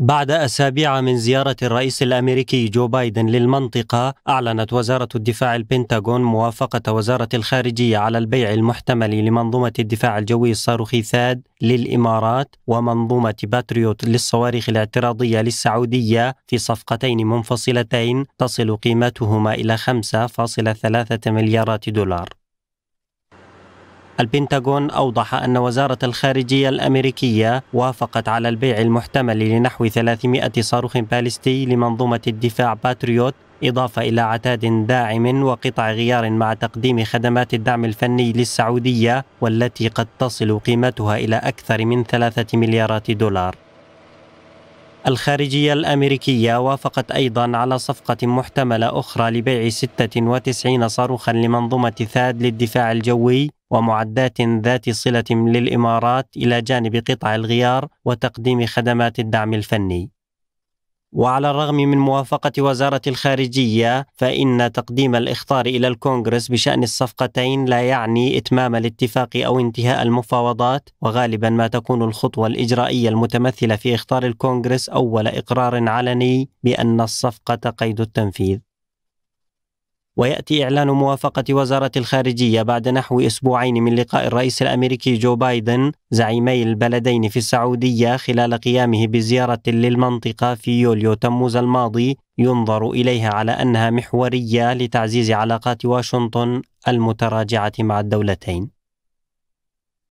بعد أسابيع من زيارة الرئيس الأمريكي جو بايدن للمنطقة، أعلنت وزارة الدفاع البنتاغون موافقة وزارة الخارجية على البيع المحتمل لمنظومة الدفاع الجوي الصاروخي ثاد للإمارات ومنظومة باتريوت للصواريخ الاعتراضية للسعودية في صفقتين منفصلتين تصل قيمتهما إلى 5.3 مليارات دولار. البنتاغون أوضح أن وزارة الخارجية الأمريكية وافقت على البيع المحتمل لنحو 300 صاروخ باليستي لمنظومة الدفاع باتريوت إضافة إلى عتاد داعم وقطع غيار مع تقديم خدمات الدعم الفني للسعودية والتي قد تصل قيمتها إلى أكثر من ثلاثة مليارات دولار الخارجية الأمريكية وافقت أيضا على صفقة محتملة أخرى لبيع 96 صاروخا لمنظومة ثاد للدفاع الجوي ومعدات ذات صله للامارات الى جانب قطع الغيار وتقديم خدمات الدعم الفني وعلى الرغم من موافقة وزارة الخارجية فإن تقديم الإخطار إلى الكونغرس بشأن الصفقتين لا يعني إتمام الاتفاق أو انتهاء المفاوضات وغالبا ما تكون الخطوة الإجرائية المتمثلة في إخطار الكونغرس أول إقرار علني بأن الصفقة قيد التنفيذ وياتي اعلان موافقه وزاره الخارجيه بعد نحو اسبوعين من لقاء الرئيس الامريكي جو بايدن زعيمي البلدين في السعوديه خلال قيامه بزياره للمنطقه في يوليو تموز الماضي ينظر اليها على انها محوريه لتعزيز علاقات واشنطن المتراجعه مع الدولتين.